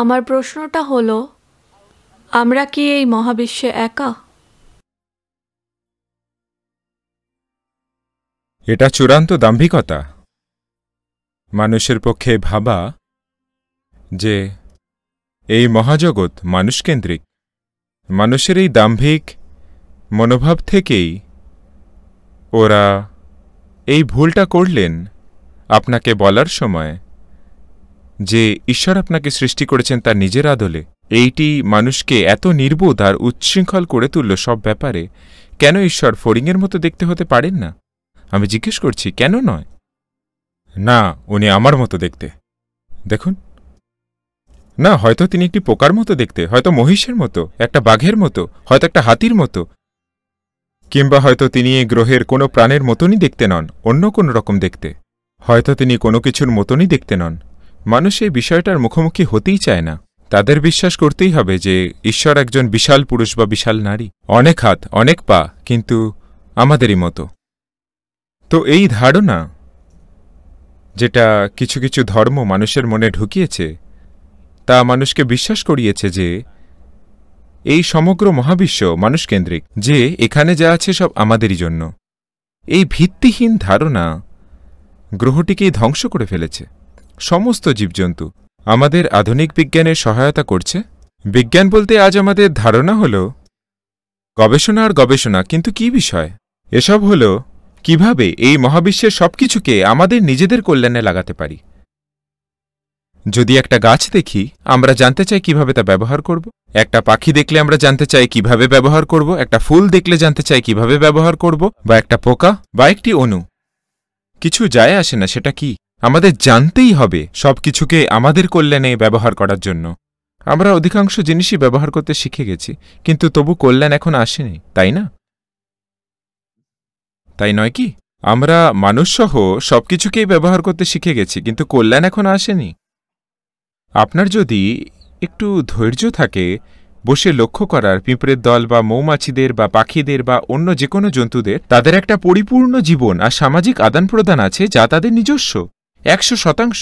আমার প্রশ্নটা হলো আমরা কি এই মহাবিশ্বে একা এটা চূড়ান্ত দাম্ভিকতা মানুষের পক্ষে ভাবা যে এই মহাজগৎ মানুষকেন্দ্রিক মানুষের এই দাম্ভিক মনোভাব থেকেই ওরা এই ভুলটা করলেন আপনাকে বলার সময় যে ঈশ্বর আপনাকে সৃষ্টি করেছেন তার নিজের আদলে এইটি মানুষকে এত নির্বোধ আর উচ্ছৃঙ্খল করে তুলল সব ব্যাপারে কেন ঈশ্বর ফড়িংয়ের মতো দেখতে হতে পারেন না আমি জিজ্ঞেস করছি কেন নয় না উনি আমার মতো দেখতে দেখুন না হয়তো তিনি একটি পোকার মতো দেখতে হয়তো মহিষের মতো একটা বাঘের মতো হয়তো একটা হাতির মতো কিংবা হয়তো তিনি এই গ্রহের কোনো প্রাণের মতনই দেখতে নন অন্য কোনো রকম দেখতে হয়তো তিনি কোনো কিছুর মতনই দেখতে নন মানুষ এই বিষয়টার মুখোমুখি হতেই চায় না তাদের বিশ্বাস করতেই হবে যে ঈশ্বর একজন বিশাল পুরুষ বা বিশাল নারী অনেক হাত অনেক পা কিন্তু আমাদেরই মতো তো এই ধারণা যেটা কিছু কিছু ধর্ম মানুষের মনে ঢুকিয়েছে তা মানুষকে বিশ্বাস করিয়েছে যে এই সমগ্র মহাবিশ্ব মানুষকেন্দ্রিক যে এখানে যা আছে সব আমাদেরই জন্য এই ভিত্তিহীন ধারণা গ্রহটিকেই ধ্বংস করে ফেলেছে সমস্ত জীবজন্তু আমাদের আধুনিক বিজ্ঞানের সহায়তা করছে বিজ্ঞান বলতে আজ আমাদের ধারণা হল গবেষণা আর গবেষণা কিন্তু কি বিষয় এসব হল কিভাবে এই মহাবিশ্বের সব কিছুকে আমাদের নিজেদের কল্যাণে লাগাতে পারি যদি একটা গাছ দেখি আমরা জানতে চাই কিভাবে তা ব্যবহার করব একটা পাখি দেখলে আমরা জানতে চাই কিভাবে ব্যবহার করব একটা ফুল দেখলে জানতে চাই কিভাবে ব্যবহার করব বা একটা পোকা বা একটি অণু কিছু যায় আসে না সেটা কি আমাদের জানতেই হবে সব কিছুকে আমাদের কল্যাণে ব্যবহার করার জন্য আমরা অধিকাংশ জিনিসই ব্যবহার করতে শিখে গেছি কিন্তু তবু কল্যাণ এখন আসেনি তাই না তাই নয় কি আমরা মানুষসহ সব কিছুকেই ব্যবহার করতে শিখে গেছি কিন্তু কল্যাণ এখন আসেনি আপনার যদি একটু ধৈর্য থাকে বসে লক্ষ্য করার পিঁপড়ের দল বা মৌমাছিদের বা পাখিদের বা অন্য যে কোনো জন্তুদের তাদের একটা পরিপূর্ণ জীবন আর সামাজিক আদান প্রদান আছে যা তাদের নিজস্ব একশো শতাংশ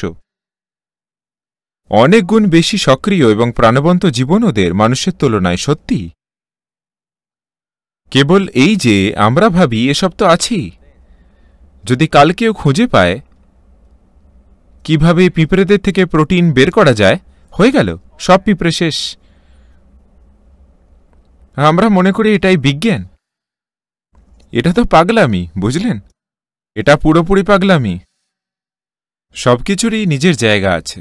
অনেক গুণ বেশি সক্রিয় এবং প্রাণবন্ত জীবন ওদের মানুষের তুলনায় সত্যি কেবল এই যে আমরা ভাবি এসব তো আছেই যদি কাল কেউ খুঁজে পায় কিভাবে পিঁপড়েদের থেকে প্রোটিন বের করা যায় হয়ে গেল সব পিঁপড়ে শেষ আমরা মনে করি এটাই বিজ্ঞান এটা তো পাগলামি বুঝলেন এটা পুরোপুরি পাগলামি সবকিছুরই নিজের জায়গা আছে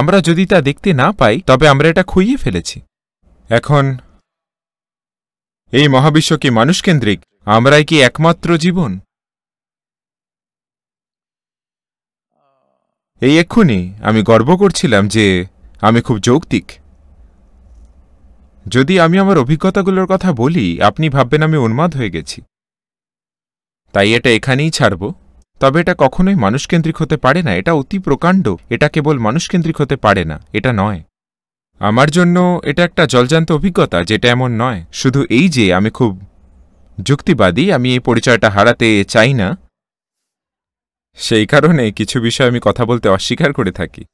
আমরা যদি তা দেখতে না পাই তবে আমরা এটা খুইয়ে ফেলেছি এখন এই মহাবিশ্ব কি মানুষকেন্দ্রিক আমরাই কি একমাত্র জীবন এই এক্ষুনি আমি গর্ব করছিলাম যে আমি খুব যৌক্তিক যদি আমি আমার অভিজ্ঞতাগুলোর কথা বলি আপনি ভাববেন আমি উন্মাদ হয়ে গেছি তাই এটা এখানেই ছাড়ব তবে এটা কখনোই মানুষকেন্দ্রিক হতে পারে না এটা অতি প্রকাণ্ড এটা কেবল মানুষকেন্দ্রিক হতে পারে না এটা নয় আমার জন্য এটা একটা জলজান্ত অভিজ্ঞতা যেটা এমন নয় শুধু এই যে আমি খুব যুক্তিবাদী আমি এই পরিচয়টা হারাতে চাই না সেই কারণে কিছু বিষয়ে আমি কথা বলতে অস্বীকার করে থাকি